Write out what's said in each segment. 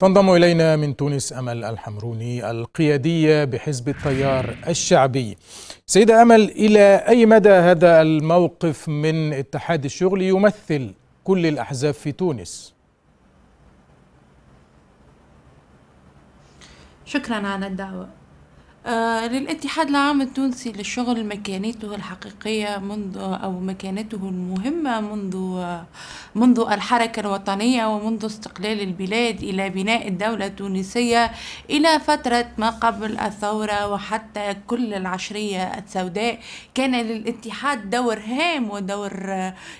تنضم إلينا من تونس أمل الحمروني القيادية بحزب التيار الشعبي سيدة أمل إلى أي مدى هذا الموقف من اتحاد الشغل يمثل كل الأحزاب في تونس؟ شكرا على الدعوة آه، للاتحاد العام التونسي للشغل مكانته الحقيقية منذ أو مكانته المهمة منذ منذ الحركة الوطنية ومنذ استقلال البلاد إلى بناء الدولة التونسية إلى فترة ما قبل الثورة وحتى كل العشرية السوداء كان للاتحاد دور هام ودور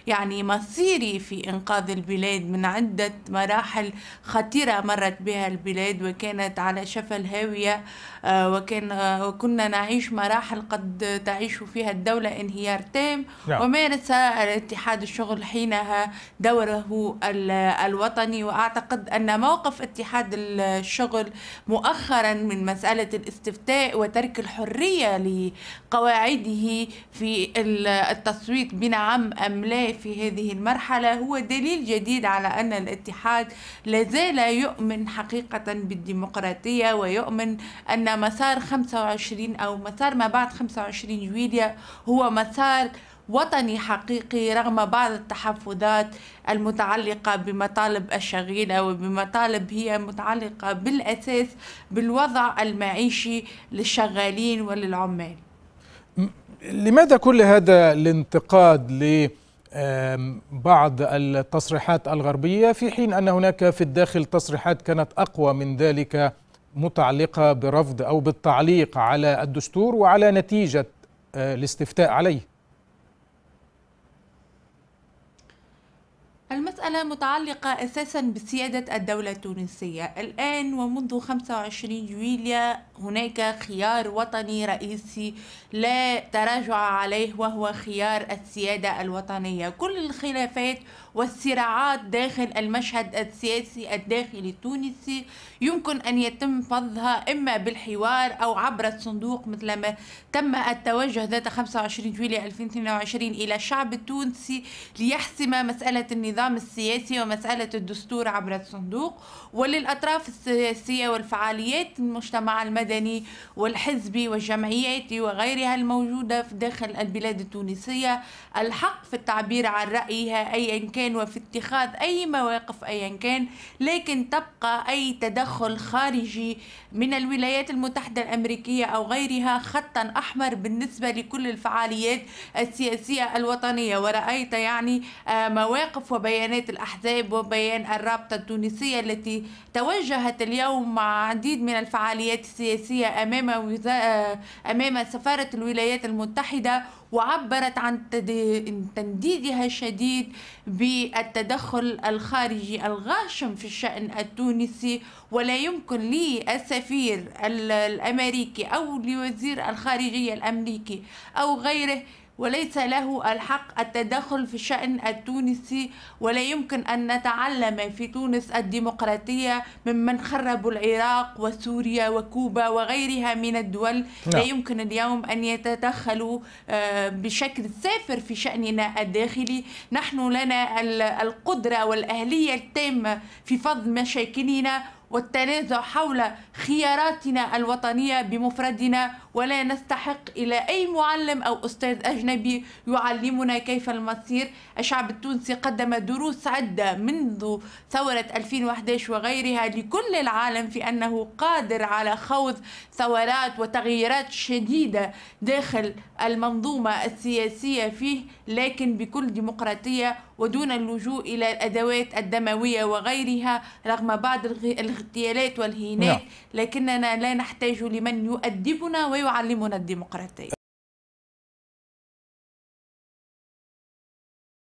يعني مصيري في إنقاذ البلاد من عدة مراحل خطيرة مرت بها البلاد وكانت على شفا الهاوية آه، وكان وكنا نعيش مراحل قد تعيش فيها الدولة انهيار تام نعم. ومارس الاتحاد الشغل حينها دوره الوطني وأعتقد أن موقف اتحاد الشغل مؤخرا من مسألة الاستفتاء وترك الحرية لقواعده في التصويت بنعم أم لا في هذه المرحلة هو دليل جديد على أن الاتحاد لازال يؤمن حقيقة بالديمقراطية ويؤمن أن مسار 25 أو مسار ما بعد 25 يوليو هو مسار وطني حقيقي رغم بعض التحفظات المتعلقة بمطالب الشغيلة وبمطالب هي متعلقة بالأساس بالوضع المعيشي للشغالين وللعمال لماذا كل هذا الانتقاد ل بعض التصريحات الغربية في حين أن هناك في الداخل تصريحات كانت أقوى من ذلك متعلقة برفض أو بالتعليق على الدستور وعلى نتيجة آه، الاستفتاء عليه المسألة متعلقة أساسا بسيادة الدولة التونسية الآن ومنذ 25 يوليو هناك خيار وطني رئيسي لا تراجع عليه وهو خيار السيادة الوطنية كل الخلافات والصراعات داخل المشهد السياسي الداخلي التونسي يمكن أن يتم فضها إما بالحوار أو عبر الصندوق مثلما تم التوجه ذات 25 يوليو 2022 إلى الشعب التونسي ليحسم مسألة النظام السياسي ومسألة الدستور عبر الصندوق وللأطراف السياسية والفعاليات المجتمع المدني المدني والحزبي والجمعيات وغيرها الموجودة في داخل البلاد التونسية الحق في التعبير عن رأيها أيا كان وفي اتخاذ أي مواقف أيا كان لكن تبقى أي تدخل خارجي من الولايات المتحدة الأمريكية أو غيرها خطا أحمر بالنسبة لكل الفعاليات السياسية الوطنية ورأيت يعني آه، مواقف وبيانات الأحزاب وبيان الرابطة التونسية التي توجهت اليوم مع عديد من الفعاليات السياسية السياسية أمام وزا... أمام سفارة الولايات المتحدة وعبرت عن تنديدها الشديد بالتدخل الخارجي الغاشم في الشأن التونسي ولا يمكن للسفير الأمريكي أو لوزير الخارجية الأمريكي أو غيره وليس له الحق التدخل في الشأن التونسي ولا يمكن أن نتعلم في تونس الديمقراطية ممن خربوا العراق وسوريا وكوبا وغيرها من الدول لا نعم. يمكن اليوم أن يتدخلوا آه، بشكل سافر في شأننا الداخلي نحن لنا القدرة والأهلية التامة في فض مشاكلنا والتنازع حول خياراتنا الوطنية بمفردنا ولا نستحق إلى أي معلم أو أستاذ أجنبي يعلمنا كيف المصير الشعب التونسي قدم دروس عدة منذ ثورة 2011 وغيرها لكل العالم في أنه قادر على خوض ثورات وتغييرات شديدة داخل المنظومة السياسية فيه لكن بكل ديمقراطية ودون اللجوء إلى الأدوات الدموية وغيرها رغم بعض الغ... الاغتيالات والهينات نعم. لكننا لا نحتاج لمن يؤدبنا ويعلمنا الديمقراطية